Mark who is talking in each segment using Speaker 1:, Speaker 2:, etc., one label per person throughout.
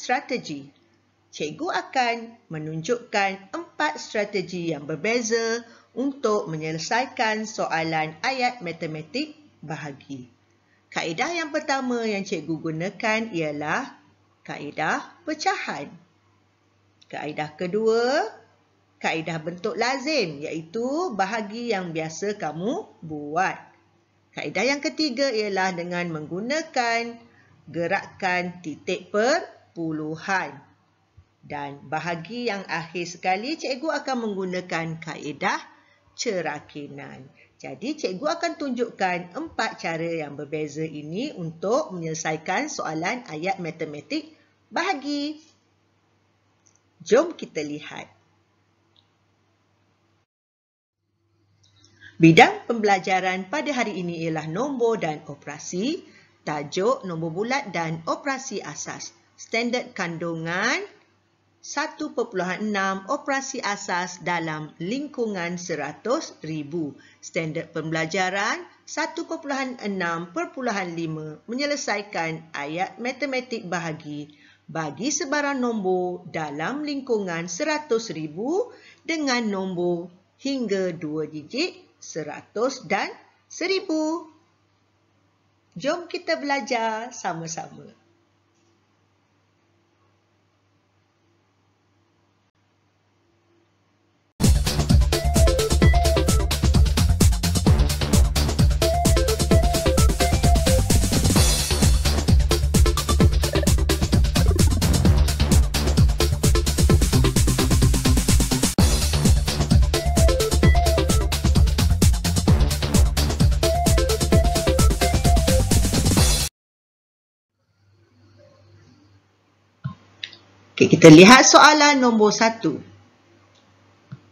Speaker 1: strategi. Cikgu akan menunjukkan empat strategi yang berbeza untuk menyelesaikan soalan ayat matematik bahagi. Kaedah yang pertama yang cikgu gunakan ialah kaedah pecahan. Kaedah kedua, kaedah bentuk lazim iaitu bahagi yang biasa kamu buat. Kaedah yang ketiga ialah dengan menggunakan gerakan titik per puluhan. Dan bahagi yang akhir sekali, cikgu akan menggunakan kaedah cerakinan. Jadi, cikgu akan tunjukkan empat cara yang berbeza ini untuk menyelesaikan soalan ayat matematik bahagi. Jom kita lihat. Bidang pembelajaran pada hari ini ialah nombor dan operasi, tajuk nombor bulat dan operasi asas standard kandungan 1.6 operasi asas dalam lingkungan 100,000. Standard pembelajaran 1.6.5 menyelesaikan ayat matematik bahagi bagi sebarang nombor dalam lingkungan 100,000 dengan nombor hingga 2 digit 100 dan 1,000. Jom kita belajar sama-sama. Okay, kita lihat soalan nombor satu.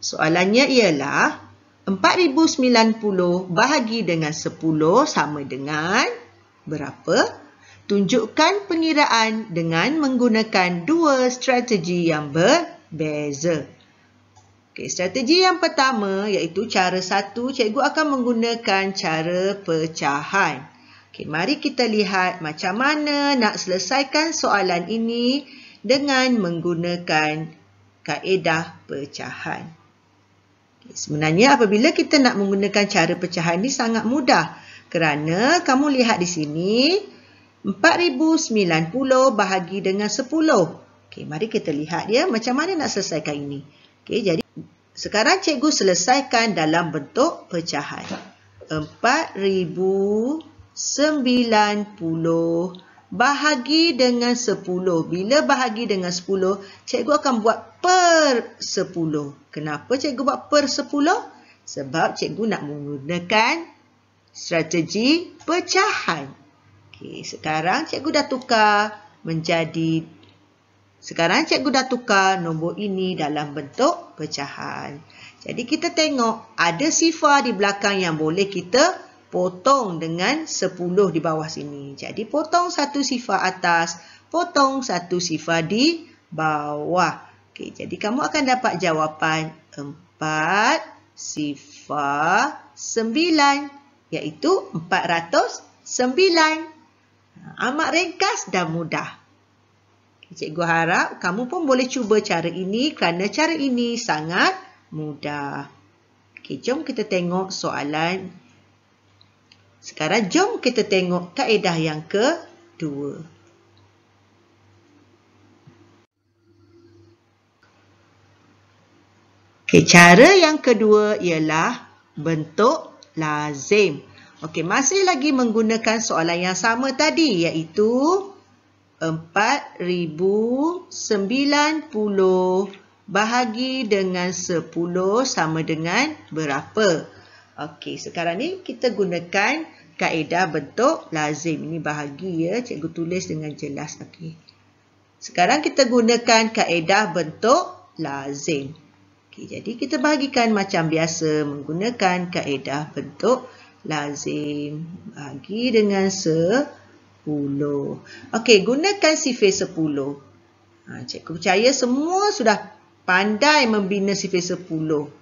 Speaker 1: Soalannya ialah 4090 bahagi dengan 10 sama dengan berapa? Tunjukkan pengiraan dengan menggunakan dua strategi yang berbeza. Okay, strategi yang pertama iaitu cara satu, cikgu akan menggunakan cara pecahan. Okay, mari kita lihat macam mana nak selesaikan soalan ini dengan menggunakan kaedah pecahan. Okay, sebenarnya apabila kita nak menggunakan cara pecahan ini sangat mudah kerana kamu lihat di sini 4090 bahagi dengan 10. Okay, mari kita lihat ya macam mana nak selesaikan ini. Okay, jadi sekarang cikgu selesaikan dalam bentuk pecahan. 4090 bahagi dengan 10. Bila bahagi dengan 10, cikgu akan buat per 10. Kenapa cikgu buat per 10? Sebab cikgu nak menggunakan strategi pecahan. Okey, sekarang cikgu dah tukar menjadi sekarang cikgu dah tukar nombor ini dalam bentuk pecahan. Jadi kita tengok ada sifar di belakang yang boleh kita potong dengan 10 di bawah sini. Jadi potong satu sifar atas, potong satu sifar di bawah. Okey, jadi kamu akan dapat jawapan 4 sifar 9 iaitu 409. Amat ringkas dan mudah. Cikgu harap kamu pun boleh cuba cara ini kerana cara ini sangat mudah. Okey, jom kita tengok soalan sekarang jom kita tengok kaedah yang kedua. Okay, cara yang kedua ialah bentuk lazim. Okey, masih lagi menggunakan soalan yang sama tadi iaitu 4,090 bahagi dengan 10 sama dengan berapa? Okey, sekarang ni kita gunakan kaedah bentuk lazim. Ini bahagi ya, cikgu tulis dengan jelas. Okey. Sekarang kita gunakan kaedah bentuk lazim. Okey, jadi kita bahagikan macam biasa menggunakan kaedah bentuk lazim. Bahagi dengan sepuluh. Okey, gunakan sifir sepuluh. Ha, cikgu percaya semua sudah pandai membina sifir sepuluh.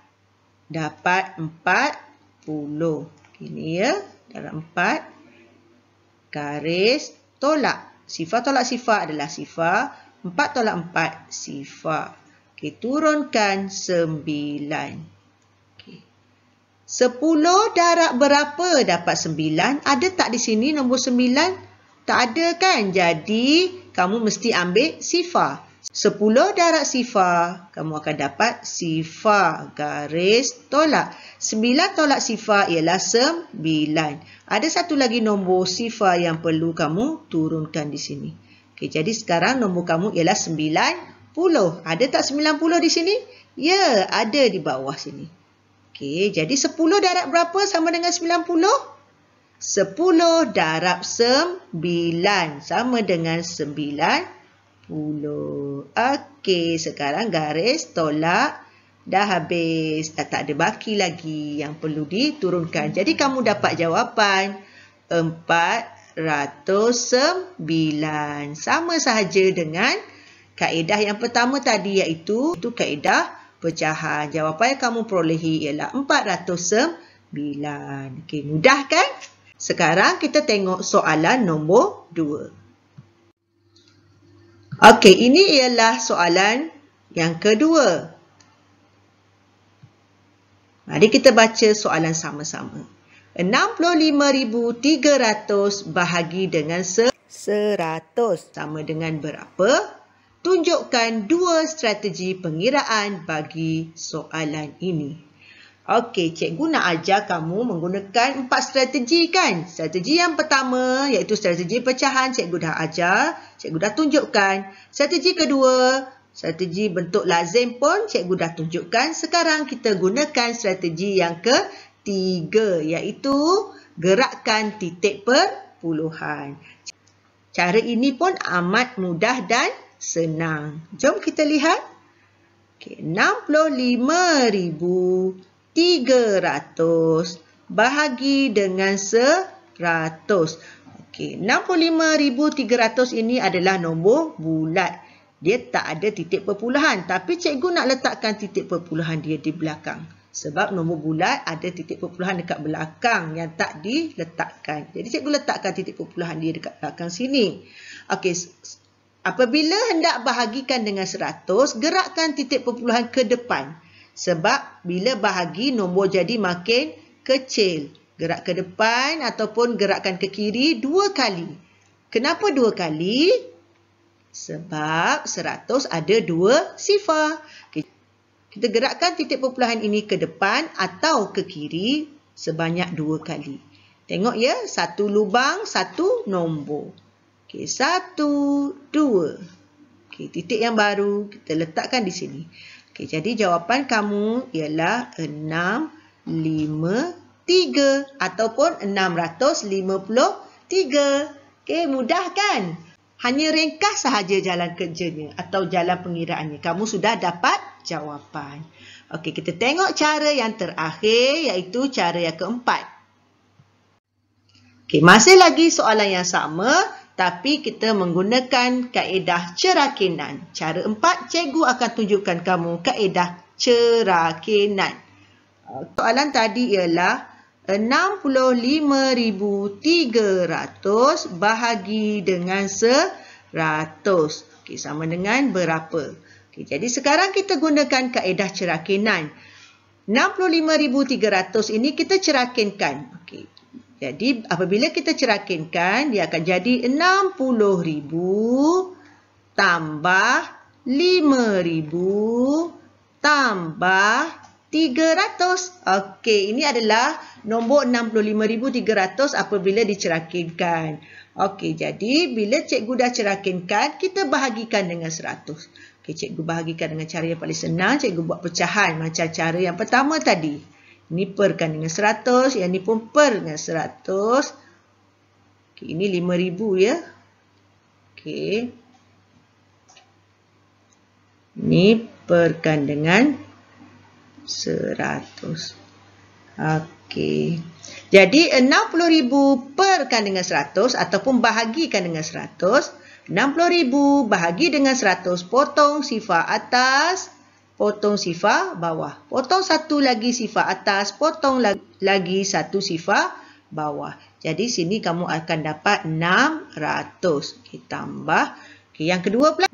Speaker 1: dapat 40. Ini ya, dalam 4 garis tolak. Sifat tolak sifat adalah sifat 4 tolak 4 sifat. Okey, turunkan 9. Okey. 10 darab berapa dapat 9? Ada tak di sini nombor 9? Tak ada kan? Jadi kamu mesti ambil sifar. 10 darab sifar, kamu akan dapat sifar garis tolak. 9 tolak sifar ialah 9. Ada satu lagi nombor sifar yang perlu kamu turunkan di sini. Okay, jadi sekarang nombor kamu ialah 90. Ada tak 90 di sini? Ya, ada di bawah sini. Okay, jadi 10 darab berapa sama dengan 90? 10 darab 9 sama dengan 90. 10. Okey, sekarang garis tolak dah habis. Tak, tak ada baki lagi yang perlu diturunkan. Jadi, kamu dapat jawapan 409. Sama sahaja dengan kaedah yang pertama tadi iaitu itu kaedah pecahan. Jawapan yang kamu perolehi ialah 409. Okey, mudah kan? Sekarang kita tengok soalan nombor 2. Okey, ini ialah soalan yang kedua. Mari kita baca soalan sama-sama. 65,300 bahagi dengan 100 sama dengan berapa? Tunjukkan dua strategi pengiraan bagi soalan ini. Okey, cikgu nak ajar kamu menggunakan empat strategi kan? Strategi yang pertama iaitu strategi pecahan cikgu dah ajar, cikgu dah tunjukkan. Strategi kedua, strategi bentuk lazim pun cikgu dah tunjukkan. Sekarang kita gunakan strategi yang ketiga iaitu gerakkan titik perpuluhan. Cara ini pun amat mudah dan senang. Jom kita lihat. Okey, 65,000. 300 bahagi dengan 100. Okey, 65,300 ini adalah nombor bulat. Dia tak ada titik perpuluhan. Tapi cikgu nak letakkan titik perpuluhan dia di belakang. Sebab nombor bulat ada titik perpuluhan dekat belakang yang tak diletakkan. Jadi cikgu letakkan titik perpuluhan dia dekat belakang sini. Okey, apabila hendak bahagikan dengan 100, gerakkan titik perpuluhan ke depan. Sebab bila bahagi nombor jadi makin kecil. Gerak ke depan ataupun gerakkan ke kiri dua kali. Kenapa dua kali? Sebab seratus ada dua sifar. Kita gerakkan titik perpuluhan ini ke depan atau ke kiri sebanyak dua kali. Tengok ya, satu lubang, satu nombor. Okey, satu, dua. Okey, titik yang baru kita letakkan di sini. Okay, jadi jawapan kamu ialah 653 ataupun 653. Okay, mudah kan? Hanya ringkas sahaja jalan kerjanya atau jalan pengiraannya. Kamu sudah dapat jawapan. Okey, kita tengok cara yang terakhir iaitu cara yang keempat. Okey, masih lagi soalan yang sama tapi kita menggunakan kaedah cerakinan. Cara empat, cikgu akan tunjukkan kamu kaedah cerakinan. Uh, soalan tadi ialah 65,300 bahagi dengan 100. Okay, sama dengan berapa? Okay, jadi sekarang kita gunakan kaedah cerakinan. 65,300 ini kita cerakinkan. Okay, jadi apabila kita cerakinkan, dia akan jadi 60,000 tambah 5,000 tambah 300. Okey, ini adalah nombor 65,300 apabila dicerakinkan. Okey, jadi bila cikgu dah cerakinkan, kita bahagikan dengan 100. Okey, cikgu bahagikan dengan cara yang paling senang. Cikgu buat pecahan macam cara yang pertama tadi. Ini perkan dengan 100. Yang ni pun per dengan 100. Okay, ini 5,000 ya. Okey. Ini perkan dengan 100. okay. Jadi 60,000 perkan dengan 100 ataupun bahagikan dengan 100. 60,000 bahagi dengan 100 potong sifar atas potong sifar bawah. Potong satu lagi sifar atas, potong lagi satu sifar bawah. Jadi sini kamu akan dapat 600. Okay, tambah. Okay, yang kedua pula, 5,000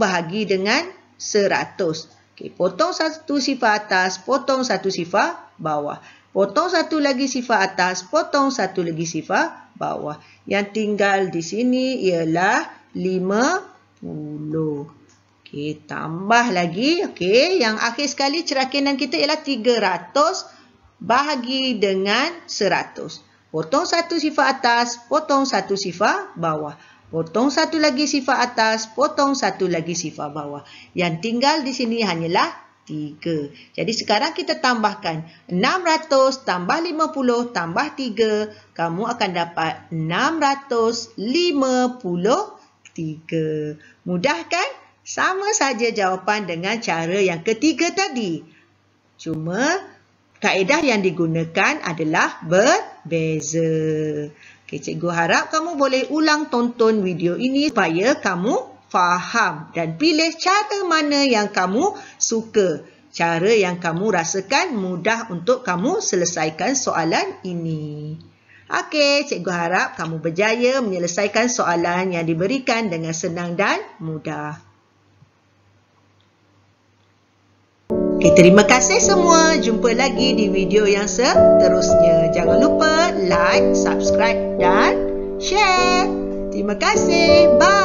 Speaker 1: bahagi dengan 100. Okay, potong satu sifar atas, potong satu sifar bawah. Potong satu lagi sifar atas, potong satu lagi sifar bawah. Yang tinggal di sini ialah 50. Okey, tambah lagi. Okey, yang akhir sekali cerakinan kita ialah 300 bahagi dengan 100. Potong satu sifar atas, potong satu sifar bawah. Potong satu lagi sifar atas, potong satu lagi sifar bawah. Yang tinggal di sini hanyalah 3. Jadi sekarang kita tambahkan 600 tambah 50 tambah 3. Kamu akan dapat 653. Mudah kan? Sama saja jawapan dengan cara yang ketiga tadi. Cuma kaedah yang digunakan adalah berbeza. Okay, cikgu harap kamu boleh ulang tonton video ini supaya kamu faham dan pilih cara mana yang kamu suka. Cara yang kamu rasakan mudah untuk kamu selesaikan soalan ini. Okey, cikgu harap kamu berjaya menyelesaikan soalan yang diberikan dengan senang dan mudah. Okay, terima kasih semua. Jumpa lagi di video yang seterusnya. Jangan lupa like, subscribe dan share. Terima kasih. Bye.